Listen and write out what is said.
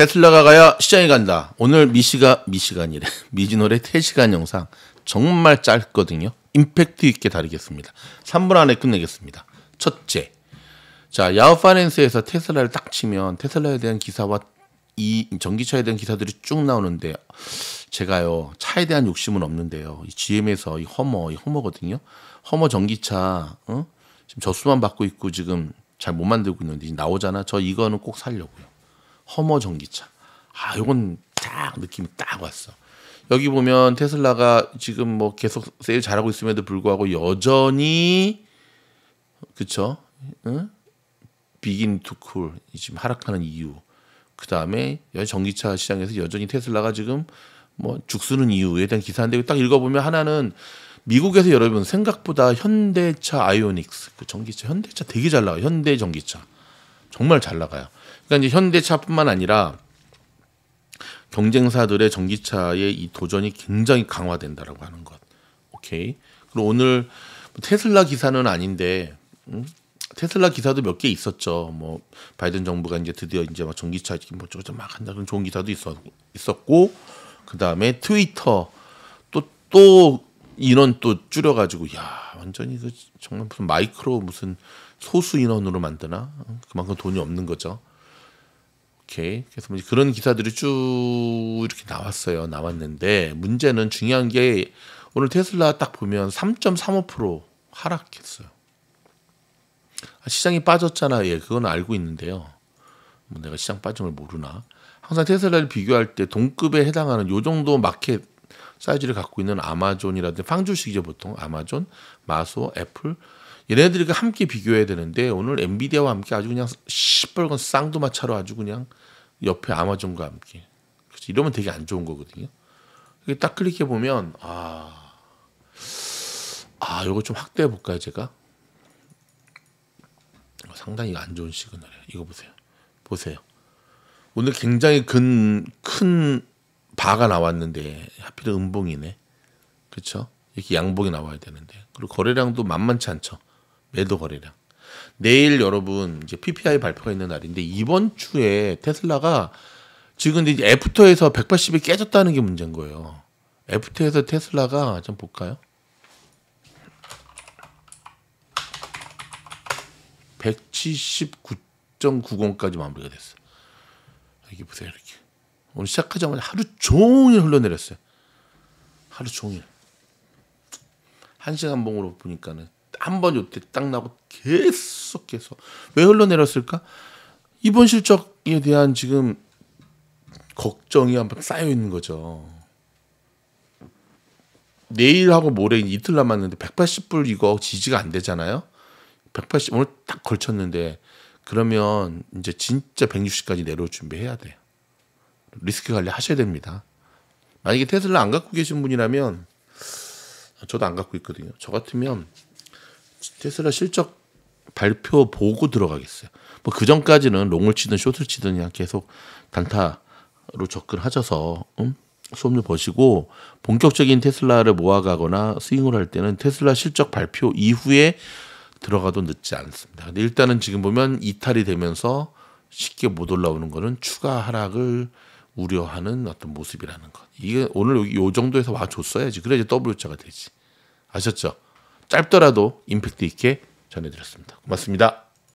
테슬라가 가야 시장에 간다. 오늘 미시가 미시간이래. 미진노의 3시간 영상 정말 짧거든요. 임팩트 있게 다루겠습니다. 3분 안에 끝내겠습니다. 첫째. 자, 야후 파렌스에서 테슬라를 딱 치면 테슬라에 대한 기사와 이 전기차에 대한 기사들이 쭉 나오는데 제가요. 차에 대한 욕심은 없는데요. 이 GM에서 이 허머, 이 허머거든요. 허머 전기차 어? 지금 저수만 받고 있고 지금 잘 못 만들고 있는데 나오잖아. 저 이거는 꼭 살려고요. 허머 전기차. 아, 요건 딱 느낌이 딱 왔어. 여기 보면 테슬라가 지금 뭐 계속 세일 잘하고 있음에도 불구하고 여전히 그쵸? 응? 비긴 투쿨 지금 하락하는 이유. 그 다음에 전기차 시장에서 여전히 테슬라가 지금 뭐 죽쓰는 이유에 대한 기사인데 딱 읽어보면 하나는 미국에서 여러분 생각보다 현대차 아이오닉스 그 전기차 현대차 되게 잘 나가요. 현대 전기차 정말 잘 나가요. 그러니까 이제 현대차뿐만 아니라 경쟁사들의 전기차의 이 도전이 굉장히 강화된다라고 하는 것. 오케이. 그리고 오늘 뭐 테슬라 기사는 아닌데 음? 테슬라 기사도 몇 개 있었죠. 뭐 바이든 정부가 이제 드디어 이제 막 전기차 지금 뭐 저거 막 한다 그런 좋은 기사도 있었, 있었고 그 다음에 트위터 또 또 인원 또 줄여가지고 야 완전히 정말 무슨 마이크로 무슨 소수 인원으로 만드나 어? 그만큼 돈이 없는 거죠. 오케이. 그래서 뭐 그런 기사들이 쭉 이렇게 나왔어요. 나왔는데 문제는 중요한 게 오늘 테슬라 딱 보면 3.35% 하락했어요. 아, 시장이 빠졌잖아. 예, 그건 알고 있는데요. 뭐 내가 시장 빠짐을 모르나. 항상 테슬라를 비교할 때 동급에 해당하는 요 정도 마켓 사이즈를 갖고 있는 아마존이라든지 팡 주식이죠 보통 아마존, 마소, 애플 얘네들과 함께 비교해야 되는데 오늘 엔비디아와 함께 아주 그냥 시뻘건 쌍두마차로 아주 그냥 옆에 아마존과 함께 그래 이러면 되게 안 좋은 거거든요. 이게 딱 클릭해 보면 아, 아 이거 좀 확대해 볼까요 제가? 상당히 안 좋은 시그널이에요. 이거 보세요. 보세요. 오늘 굉장히 큰, 큰 바가 나왔는데 하필 음봉이네. 그렇죠? 이렇게 양봉이 나와야 되는데 그리고 거래량도 만만치 않죠. 매도 거래량. 내일 여러분 이제 PPI 발표가 있는 날인데 이번 주에 테슬라가 지금 이제 애프터에서 180이 깨졌다는 게 문제인 거예요. 애프터에서 테슬라가 좀 볼까요? 179.90까지 마무리가 됐어. 여기 보세요, 이렇게. 오늘 시작하자마자 하루 종일 흘러내렸어요. 하루 종일. 한 시간 봉으로 보니까는 한번 요때 딱 나고 계속 계속 왜 흘러내렸을까? 이번 실적에 대한 지금 걱정이 한번 쌓여 있는 거죠. 내일하고 모레 이틀 남았는데 180불 이거 지지가 안 되잖아요. 180 오늘 딱 걸쳤는데 그러면 이제 진짜 160까지 내려올 준비해야 돼요. 리스크 관리 하셔야 됩니다. 만약에 테슬라 안 갖고 계신 분이라면 저도 안 갖고 있거든요. 저 같으면 테슬라 실적 발표 보고 들어가겠어요. 뭐그 전까지는 롱을 치든 쇼트를 치든 그냥 계속 단타로 접근하셔서 음? 수업료 버시고 본격적인 테슬라를 모아가거나 스윙을 할 때는 테슬라 실적 발표 이후에 들어가도 늦지 않습니다. 근데 일단은 지금 보면 이탈이 되면서 쉽게 못 올라오는 거는 추가 하락을 우려하는 어떤 모습이라는 것. 이게 오늘 요 정도에서 와줬어야지. 그래야지 W자가 되지. 아셨죠? 짧더라도 임팩트 있게 전해드렸습니다. 고맙습니다.